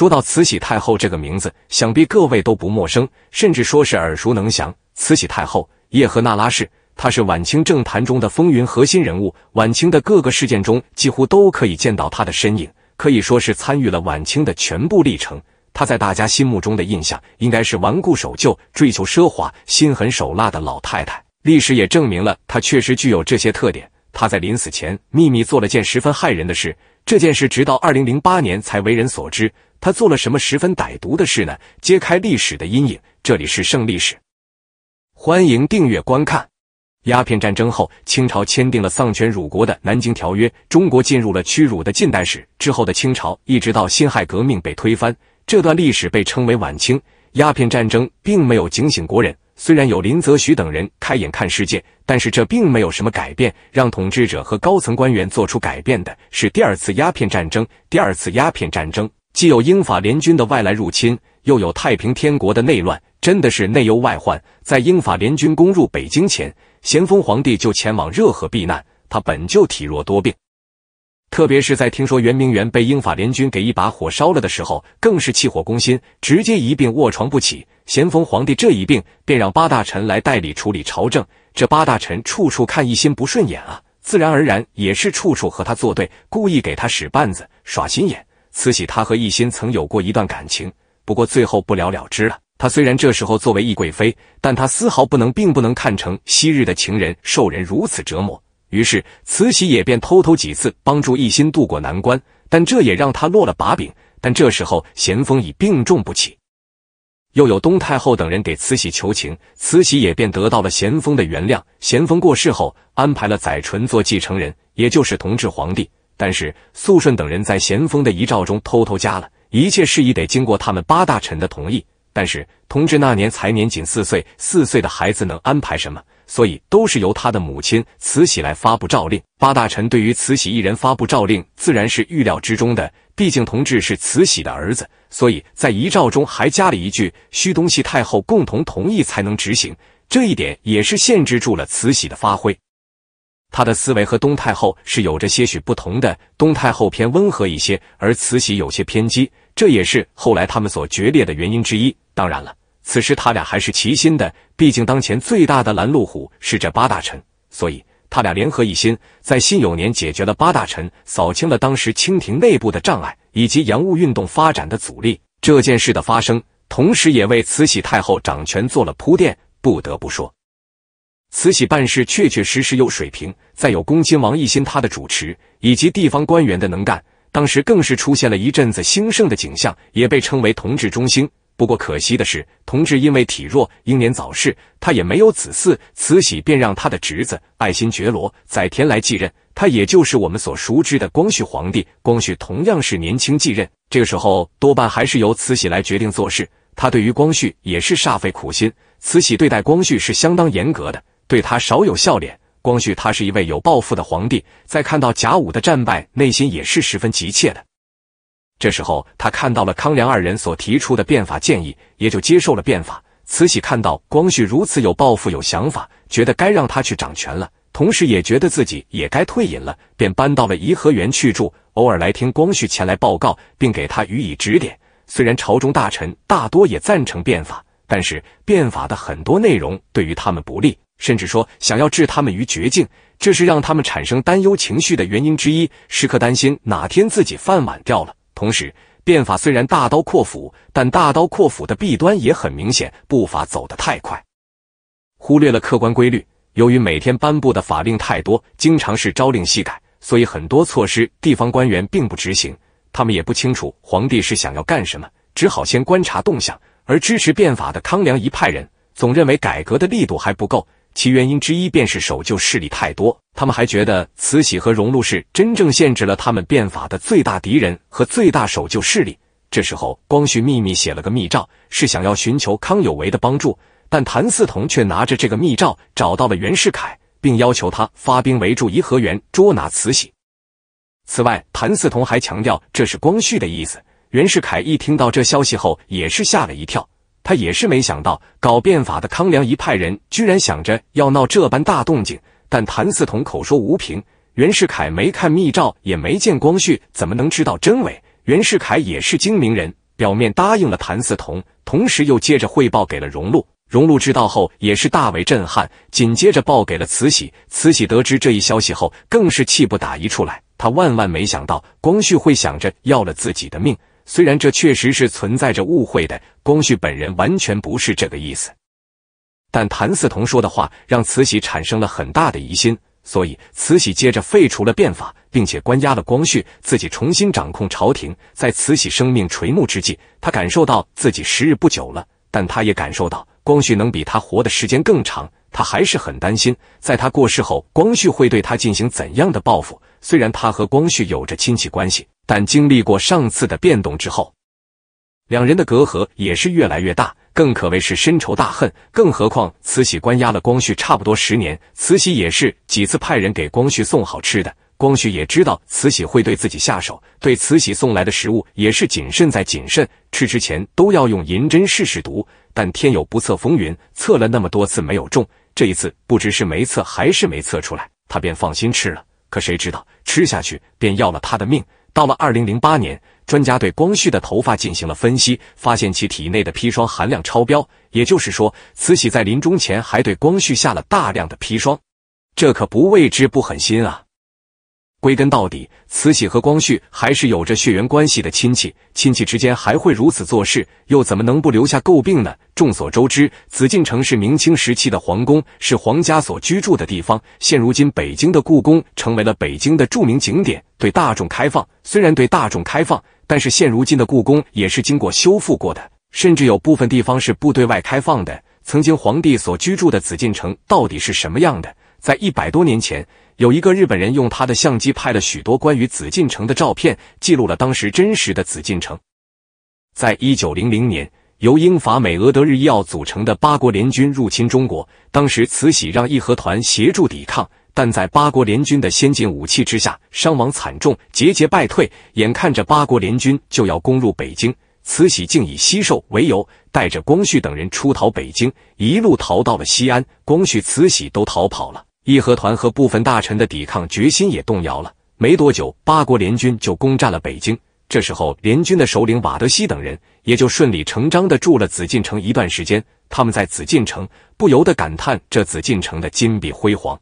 说到慈禧太后这个名字，想必各位都不陌生，甚至说是耳熟能详。慈禧太后叶赫那拉氏，她是晚清政坛中的风云核心人物，晚清的各个事件中几乎都可以见到她的身影，可以说是参与了晚清的全部历程。她在大家心目中的印象应该是顽固守旧、追求奢华、心狠手辣的老太太。历史也证明了她确实具有这些特点。他在临死前秘密做了件十分害人的事，这件事直到二零零八年才为人所知。他做了什么十分歹毒的事呢？揭开历史的阴影，这里是《胜历史》，欢迎订阅观看。鸦片战争后，清朝签订了丧权辱国的《南京条约》，中国进入了屈辱的近代史。之后的清朝一直到辛亥革命被推翻，这段历史被称为晚清。鸦片战争并没有警醒国人。虽然有林则徐等人开眼看世界，但是这并没有什么改变。让统治者和高层官员做出改变的是第二次鸦片战争。第二次鸦片战争既有英法联军的外来入侵，又有太平天国的内乱，真的是内忧外患。在英法联军攻入北京前，咸丰皇帝就前往热河避难，他本就体弱多病。特别是在听说圆明园被英法联军给一把火烧了的时候，更是气火攻心，直接一病卧床不起。咸丰皇帝这一病，便让八大臣来代理处理朝政。这八大臣处处看奕欣不顺眼啊，自然而然也是处处和他作对，故意给他使绊子、耍心眼。慈禧她和奕欣曾有过一段感情，不过最后不了了之了。她虽然这时候作为懿贵妃，但她丝毫不能并不能看成昔日的情人受人如此折磨。于是，慈禧也便偷偷几次帮助奕欣渡过难关，但这也让他落了把柄。但这时候，咸丰已病重不起，又有东太后等人给慈禧求情，慈禧也便得到了咸丰的原谅。咸丰过世后，安排了载淳做继承人，也就是同治皇帝。但是，肃顺等人在咸丰的遗诏中偷偷加了一切事宜得经过他们八大臣的同意。但是，同治那年才年仅四岁，四岁的孩子能安排什么？所以都是由他的母亲慈禧来发布诏令。八大臣对于慈禧一人发布诏令，自然是预料之中的。毕竟同治是慈禧的儿子，所以在遗诏中还加了一句“需东西太后共同同意才能执行”。这一点也是限制住了慈禧的发挥。他的思维和东太后是有着些许不同的，东太后偏温和一些，而慈禧有些偏激，这也是后来他们所决裂的原因之一。当然了，此时他俩还是齐心的。毕竟当前最大的拦路虎是这八大臣，所以他俩联合一心，在辛酉年解决了八大臣，扫清了当时清廷内部的障碍以及洋务运动发展的阻力。这件事的发生，同时也为慈禧太后掌权做了铺垫。不得不说，慈禧办事确确实实有水平。再有恭亲王奕欣他的主持，以及地方官员的能干，当时更是出现了一阵子兴盛的景象，也被称为同治中兴。不过可惜的是，同治因为体弱，英年早逝，他也没有子嗣。慈禧便让他的侄子爱新觉罗载湉来继任，他也就是我们所熟知的光绪皇帝。光绪同样是年轻继任，这个时候多半还是由慈禧来决定做事。他对于光绪也是煞费苦心。慈禧对待光绪是相当严格的，对他少有笑脸。光绪他是一位有抱负的皇帝，在看到甲午的战败，内心也是十分急切的。这时候，他看到了康梁二人所提出的变法建议，也就接受了变法。慈禧看到光绪如此有抱负、有想法，觉得该让他去掌权了，同时也觉得自己也该退隐了，便搬到了颐和园去住，偶尔来听光绪前来报告，并给他予以指点。虽然朝中大臣大多也赞成变法，但是变法的很多内容对于他们不利，甚至说想要置他们于绝境，这是让他们产生担忧情绪的原因之一，时刻担心哪天自己饭碗掉了。同时，变法虽然大刀阔斧，但大刀阔斧的弊端也很明显，步伐走得太快，忽略了客观规律。由于每天颁布的法令太多，经常是朝令夕改，所以很多措施地方官员并不执行，他们也不清楚皇帝是想要干什么，只好先观察动向。而支持变法的康梁一派人，总认为改革的力度还不够。其原因之一便是守旧势力太多，他们还觉得慈禧和荣禄是真正限制了他们变法的最大敌人和最大守旧势力。这时候，光绪秘密写了个密诏，是想要寻求康有为的帮助，但谭嗣同却拿着这个密诏找到了袁世凯，并要求他发兵围住颐和园，捉拿慈禧。此外，谭嗣同还强调这是光绪的意思。袁世凯一听到这消息后，也是吓了一跳。他也是没想到，搞变法的康梁一派人居然想着要闹这般大动静。但谭嗣同口说无凭，袁世凯没看密诏，也没见光绪，怎么能知道真伪？袁世凯也是精明人，表面答应了谭嗣同，同时又接着汇报给了荣禄。荣禄知道后也是大为震撼，紧接着报给了慈禧。慈禧得知这一消息后，更是气不打一处来，他万万没想到光绪会想着要了自己的命。虽然这确实是存在着误会的，光绪本人完全不是这个意思，但谭嗣同说的话让慈禧产生了很大的疑心，所以慈禧接着废除了变法，并且关押了光绪，自己重新掌控朝廷。在慈禧生命垂暮之际，她感受到自己时日不久了，但她也感受到光绪能比她活的时间更长，他还是很担心，在他过世后，光绪会对他进行怎样的报复。虽然他和光绪有着亲戚关系。但经历过上次的变动之后，两人的隔阂也是越来越大，更可谓是深仇大恨。更何况慈禧关押了光绪差不多十年，慈禧也是几次派人给光绪送好吃的，光绪也知道慈禧会对自己下手，对慈禧送来的食物也是谨慎再谨慎，吃之前都要用银针试试毒。但天有不测风云，测了那么多次没有中，这一次不知是没测，还是没测出来，他便放心吃了。可谁知道吃下去便要了他的命。到了二零零八年，专家对光绪的头发进行了分析，发现其体内的砒霜含量超标。也就是说，慈禧在临终前还对光绪下了大量的砒霜，这可不谓之不狠心啊！归根到底，慈禧和光绪还是有着血缘关系的亲戚，亲戚之间还会如此做事，又怎么能不留下诟病呢？众所周知，紫禁城是明清时期的皇宫，是皇家所居住的地方。现如今，北京的故宫成为了北京的著名景点，对大众开放。虽然对大众开放，但是现如今的故宫也是经过修复过的，甚至有部分地方是不对外开放的。曾经皇帝所居住的紫禁城到底是什么样的？在一百多年前。有一个日本人用他的相机拍了许多关于紫禁城的照片，记录了当时真实的紫禁城。在一九零零年，由英法美俄德日意奥组成的八国联军入侵中国，当时慈禧让义和团协助抵抗，但在八国联军的先进武器之下，伤亡惨重，节节败退。眼看着八国联军就要攻入北京，慈禧竟以惜寿为由，带着光绪等人出逃北京，一路逃到了西安。光绪、慈禧都逃跑了。义和团和部分大臣的抵抗决心也动摇了。没多久，八国联军就攻占了北京。这时候，联军的首领瓦德西等人也就顺理成章的住了紫禁城一段时间。他们在紫禁城不由得感叹：这紫禁城的金碧辉煌。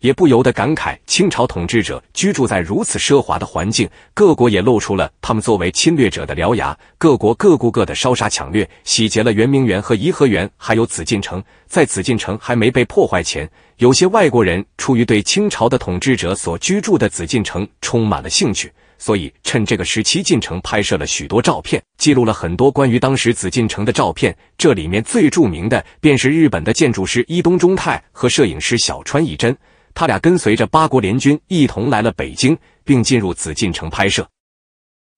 也不由得感慨，清朝统治者居住在如此奢华的环境，各国也露出了他们作为侵略者的獠牙。各国各顾各的烧杀抢掠，洗劫了圆明园和颐和园，还有紫禁城。在紫禁城还没被破坏前，有些外国人出于对清朝的统治者所居住的紫禁城充满了兴趣，所以趁这个时期进城拍摄了许多照片，记录了很多关于当时紫禁城的照片。这里面最著名的便是日本的建筑师伊东忠太和摄影师小川义真。他俩跟随着八国联军一同来了北京，并进入紫禁城拍摄，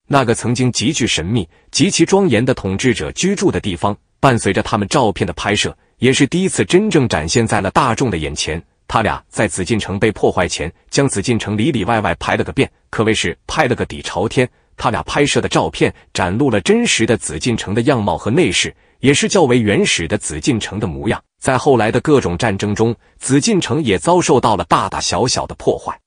那个曾经极具神秘、极其庄严的统治者居住的地方。伴随着他们照片的拍摄，也是第一次真正展现在了大众的眼前。他俩在紫禁城被破坏前，将紫禁城里里外外拍了个遍，可谓是拍了个底朝天。他俩拍摄的照片，展露了真实的紫禁城的样貌和内饰，也是较为原始的紫禁城的模样。在后来的各种战争中，紫禁城也遭受到了大大小小的破坏。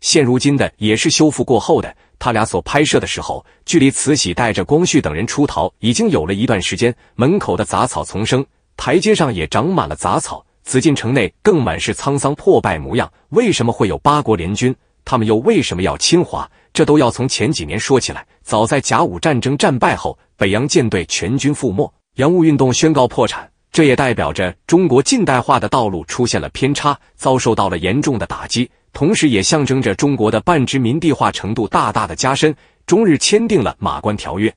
现如今的也是修复过后的。他俩所拍摄的时候，距离慈禧带着光绪等人出逃已经有了一段时间。门口的杂草丛生，台阶上也长满了杂草，紫禁城内更满是沧桑破败模样。为什么会有八国联军？他们又为什么要侵华？这都要从前几年说起来。早在甲午战争战败后，北洋舰队全军覆没，洋务运动宣告破产。这也代表着中国近代化的道路出现了偏差，遭受到了严重的打击，同时也象征着中国的半殖民地化程度大大的加深。中日签订了《马关条约》，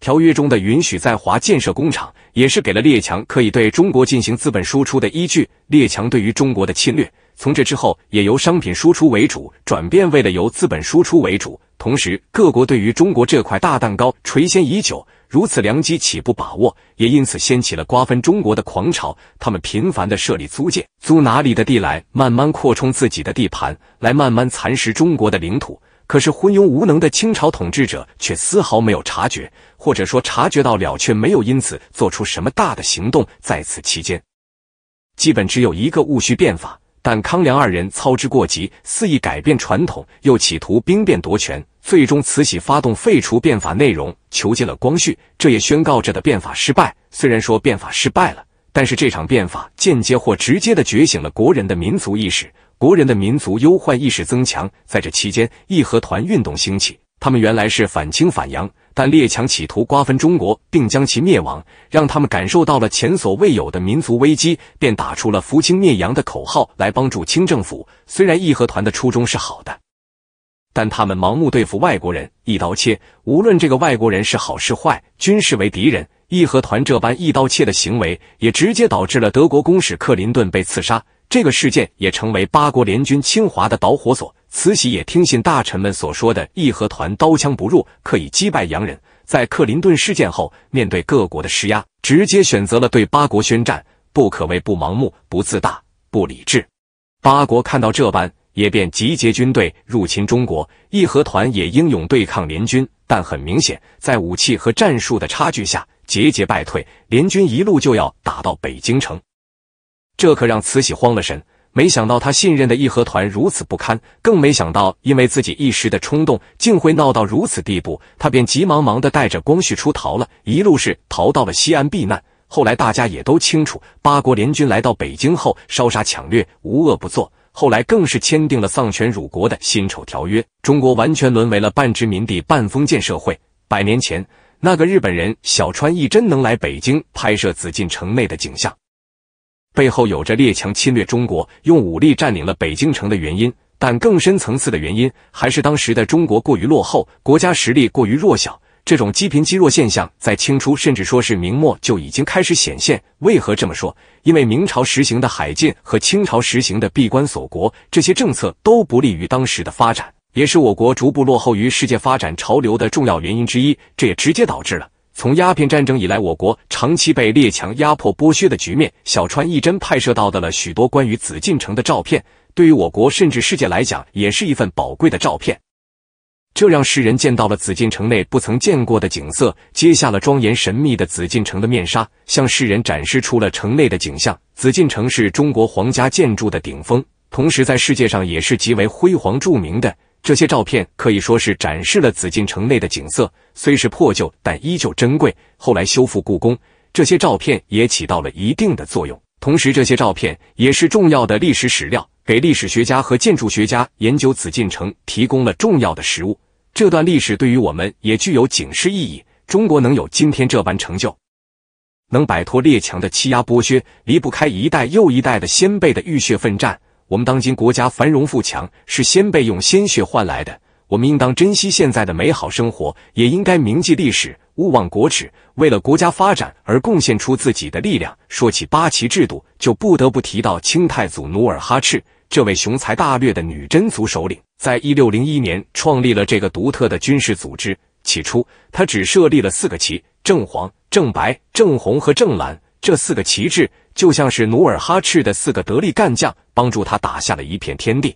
条约中的允许在华建设工厂，也是给了列强可以对中国进行资本输出的依据。列强对于中国的侵略，从这之后也由商品输出为主，转变为了由资本输出为主。同时，各国对于中国这块大蛋糕垂涎已久。如此良机岂不把握？也因此掀起了瓜分中国的狂潮。他们频繁的设立租界，租哪里的地来，慢慢扩充自己的地盘，来慢慢蚕食中国的领土。可是昏庸无能的清朝统治者却丝毫没有察觉，或者说察觉到了却没有因此做出什么大的行动。在此期间，基本只有一个戊戌变法，但康梁二人操之过急，肆意改变传统，又企图兵变夺权。最终，慈禧发动废除变法内容，囚禁了光绪，这也宣告着的变法失败。虽然说变法失败了，但是这场变法间接或直接的觉醒了国人的民族意识，国人的民族忧患意识增强。在这期间，义和团运动兴起。他们原来是反清反洋，但列强企图瓜分中国并将其灭亡，让他们感受到了前所未有的民族危机，便打出了“扶清灭洋”的口号来帮助清政府。虽然义和团的初衷是好的。但他们盲目对付外国人，一刀切，无论这个外国人是好是坏，均视为敌人。义和团这般一刀切的行为，也直接导致了德国公使克林顿被刺杀。这个事件也成为八国联军侵华的导火索。慈禧也听信大臣们所说的义和团刀枪不入，可以击败洋人。在克林顿事件后，面对各国的施压，直接选择了对八国宣战，不可谓不盲目、不自大、不理智。八国看到这般。也便集结军队入侵中国，义和团也英勇对抗联军，但很明显，在武器和战术的差距下，节节败退。联军一路就要打到北京城，这可让慈禧慌了神。没想到他信任的义和团如此不堪，更没想到因为自己一时的冲动，竟会闹到如此地步。他便急忙忙的带着光绪出逃了，一路是逃到了西安避难。后来大家也都清楚，八国联军来到北京后，烧杀抢掠，无恶不作。后来更是签订了丧权辱国的辛丑条约，中国完全沦为了半殖民地半封建社会。百年前那个日本人小川一真能来北京拍摄紫禁城内的景象，背后有着列强侵略中国、用武力占领了北京城的原因，但更深层次的原因还是当时的中国过于落后，国家实力过于弱小。这种积贫积弱现象在清初甚至说是明末就已经开始显现。为何这么说？因为明朝实行的海禁和清朝实行的闭关锁国，这些政策都不利于当时的发展，也是我国逐步落后于世界发展潮流的重要原因之一。这也直接导致了从鸦片战争以来，我国长期被列强压迫剥削的局面。小川一真拍摄到的了许多关于紫禁城的照片，对于我国甚至世界来讲，也是一份宝贵的照片。这让世人见到了紫禁城内不曾见过的景色，揭下了庄严神秘的紫禁城的面纱，向世人展示出了城内的景象。紫禁城是中国皇家建筑的顶峰，同时在世界上也是极为辉煌著名的。这些照片可以说是展示了紫禁城内的景色，虽是破旧，但依旧珍贵。后来修复故宫，这些照片也起到了一定的作用。同时，这些照片也是重要的历史史料，给历史学家和建筑学家研究紫禁城提供了重要的实物。这段历史对于我们也具有警示意义。中国能有今天这般成就，能摆脱列强的欺压剥削，离不开一代又一代的先辈的浴血奋战。我们当今国家繁荣富强，是先辈用鲜血换来的。我们应当珍惜现在的美好生活，也应该铭记历史，勿忘国耻，为了国家发展而贡献出自己的力量。说起八旗制度，就不得不提到清太祖努尔哈赤。这位雄才大略的女真族首领，在一六零一年创立了这个独特的军事组织。起初，他只设立了四个旗：正黄、正白、正红和正蓝。这四个旗帜就像是努尔哈赤的四个得力干将，帮助他打下了一片天地。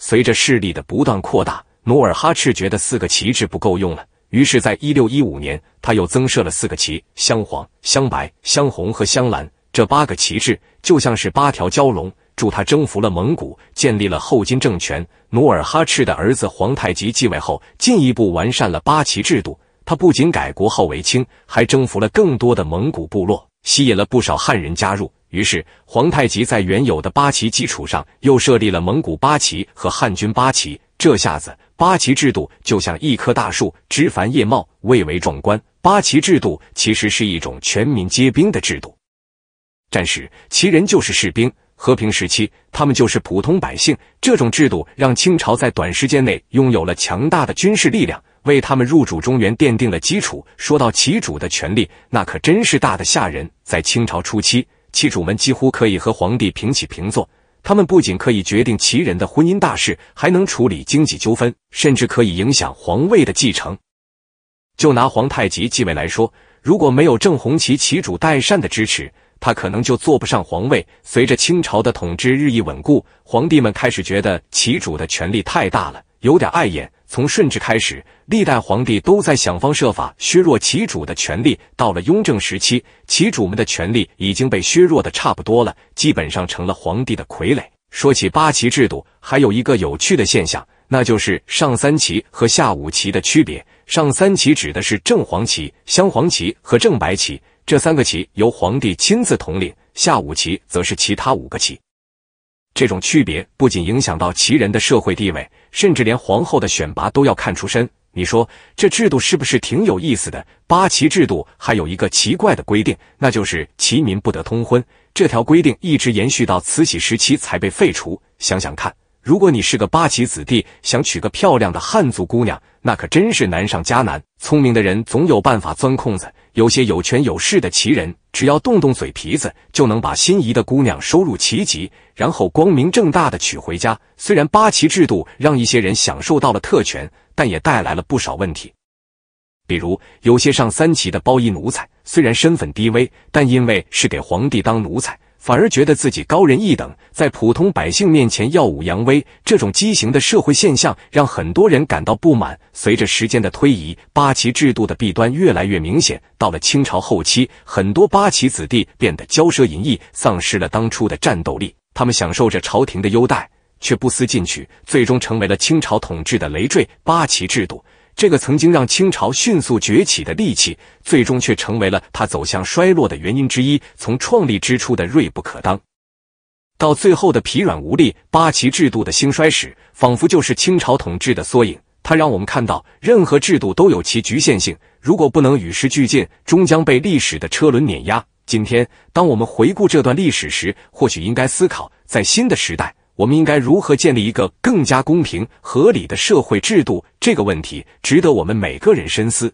随着势力的不断扩大，努尔哈赤觉得四个旗帜不够用了，于是，在一六一五年，他又增设了四个旗：镶黄、镶白、镶红和镶蓝。这八个旗帜就像是八条蛟龙。助他征服了蒙古，建立了后金政权。努尔哈赤的儿子皇太极继位后，进一步完善了八旗制度。他不仅改国号为清，还征服了更多的蒙古部落，吸引了不少汉人加入。于是，皇太极在原有的八旗基础上，又设立了蒙古八旗和汉军八旗。这下子，八旗制度就像一棵大树，枝繁叶茂，蔚为壮观。八旗制度其实是一种全民皆兵的制度，战时，旗人就是士兵。和平时期，他们就是普通百姓。这种制度让清朝在短时间内拥有了强大的军事力量，为他们入主中原奠定了基础。说到旗主的权力，那可真是大的吓人。在清朝初期，旗主们几乎可以和皇帝平起平坐。他们不仅可以决定旗人的婚姻大事，还能处理经济纠纷，甚至可以影响皇位的继承。就拿皇太极继位来说，如果没有正红旗旗主代善的支持，他可能就坐不上皇位。随着清朝的统治日益稳固，皇帝们开始觉得旗主的权力太大了，有点碍眼。从顺治开始，历代皇帝都在想方设法削弱旗主的权力。到了雍正时期，旗主们的权力已经被削弱的差不多了，基本上成了皇帝的傀儡。说起八旗制度，还有一个有趣的现象，那就是上三旗和下五旗的区别。上三旗指的是正黄旗、镶黄旗和正白旗。这三个旗由皇帝亲自统领，下五旗则是其他五个旗。这种区别不仅影响到旗人的社会地位，甚至连皇后的选拔都要看出身。你说这制度是不是挺有意思的？八旗制度还有一个奇怪的规定，那就是旗民不得通婚。这条规定一直延续到慈禧时期才被废除。想想看，如果你是个八旗子弟，想娶个漂亮的汉族姑娘，那可真是难上加难。聪明的人总有办法钻空子。有些有权有势的奇人，只要动动嘴皮子，就能把心仪的姑娘收入旗籍，然后光明正大的娶回家。虽然八旗制度让一些人享受到了特权，但也带来了不少问题。比如，有些上三旗的包衣奴才，虽然身份低微，但因为是给皇帝当奴才。反而觉得自己高人一等，在普通百姓面前耀武扬威，这种畸形的社会现象让很多人感到不满。随着时间的推移，八旗制度的弊端越来越明显。到了清朝后期，很多八旗子弟变得骄奢淫逸，丧失了当初的战斗力。他们享受着朝廷的优待，却不思进取，最终成为了清朝统治的累赘。八旗制度。这个曾经让清朝迅速崛起的利器，最终却成为了它走向衰落的原因之一。从创立之初的锐不可当，到最后的疲软无力，八旗制度的兴衰史，仿佛就是清朝统治的缩影。它让我们看到，任何制度都有其局限性，如果不能与时俱进，终将被历史的车轮碾压。今天，当我们回顾这段历史时，或许应该思考，在新的时代。我们应该如何建立一个更加公平合理的社会制度？这个问题值得我们每个人深思。